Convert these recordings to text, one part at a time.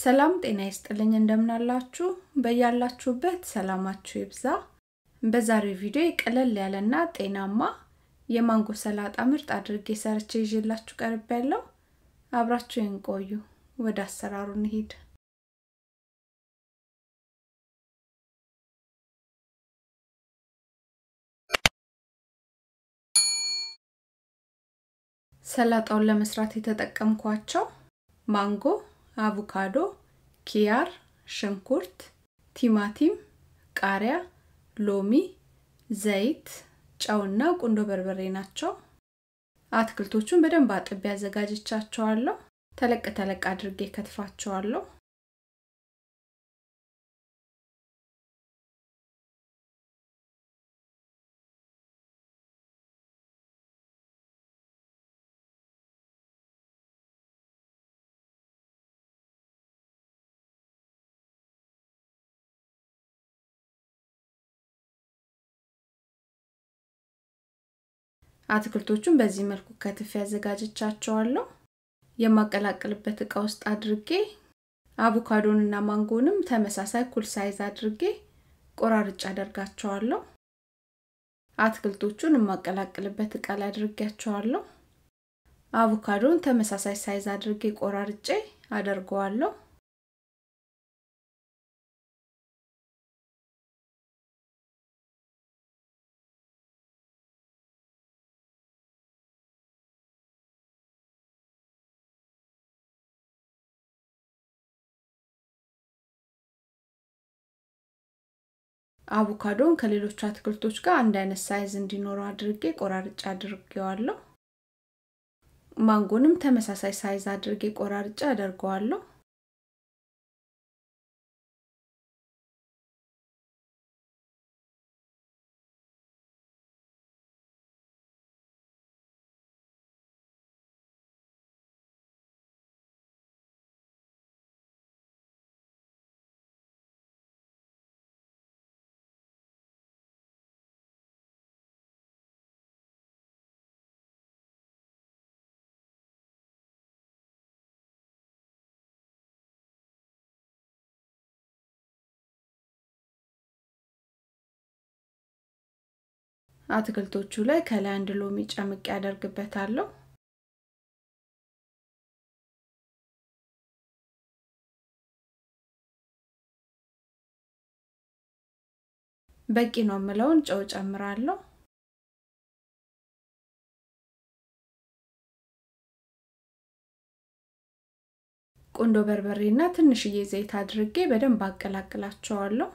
ሰላም ጤና ይስጥልኝ እንደምናላችሁ በያላችሁበት ሰላማችሁ ይብዛ በዛሬው ቪዲዮ ቀለል ያለና ጤናማ የማንጎ ሰላጣ ምርጥ አድርጌ ሰርቼ ይዤላችሁ ቀርብ ያለው አብራችሁን ይንቆዩ ወደ አሰራሩ እንሂድ ሰላጣውን ለመስራት የተጠቀምኳቸው ማንጎ አቮካዶ፣ ኪያር፣ ሽንኩርት፣ ቲማቲም፣ ቃሪያ፣ ሎሚ፣ ዘይት፣ ጨውና ቁንዶ በርበሬ ናቸው። አትክልቶቹን በደንብ አጥቤ አዘጋጅቻቸዋለሁ። ተለቅ ተለቅ አድርጌ ከትፋቸዋለሁ። አትክልቶቹን በዚህ መልኩ ከትፌ ያዘጋጀቻቸዋለሁ። የማቀላቅልበት እቃ ውስጥ አድርጌ አቮካዶን እና ማንጎንም ተመሳሳይ ኩል ሳይዝ አድርጌ ቆራርጭ አደርጋቸዋለሁ። አትክልቶቹን የማቀላቅልበት እቃ ላይ አድርጌያቸዋለሁ። አቮካዶን ተመሳሳይ ሳይዝ አድርጌ ቆራርጬ አደርገዋለሁ። አቮካዶን ከሌሎች አትክልቶች ጋር አንድ አይነት ሳይዝ እንዲኖረው አድርጌ ቆራርጬ አድርጌዋለሁ። ማንጎንም ተመሳሳይ ሳይዝ አድርጌ ቆራርጬ አደርገዋለሁ። አትክልቶቹ ላይ ከላይ አንድ ሎሚ ጨምቅ ያደርግበታለሁ። በቂ ነው የምለውን ጨው ጨምራለሁ። ቁንዶ በርበሬ እና ትንሽዬ ዘይት አድርጌ በደንብ አቀላቅላቸዋለሁ።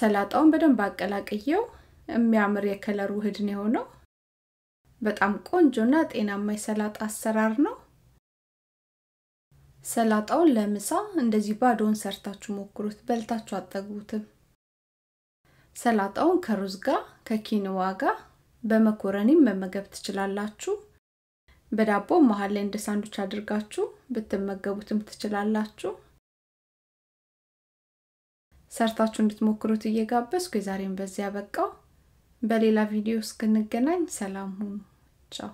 ሰላጣውን በደንብ አቀላቅየው የሚያምር የከለር ውህድ ነው የሆነው። በጣም ቆንጆና ጤናማ የሰላጣ አሰራር ነው። ሰላጣውን ለምሳ እንደዚህ ባዶውን ሰርታችሁ ሞክሩት፣ በልታችሁ አጠግቡትም። ሰላጣውን ከሩዝ ጋር ከኪንዋ ጋር በመኮረኒም መመገብ ትችላላችሁ። በዳቦ መሀል ላይ እንደ ሳንዱች አድርጋችሁ ብትመገቡትም ትችላላችሁ። ሰርታችሁ እንድትሞክሩት እየጋበዝኩ የዛሬን በዚያ በቃው። በሌላ ቪዲዮ እስክንገናኝ ሰላም ሁኑ። ቻው።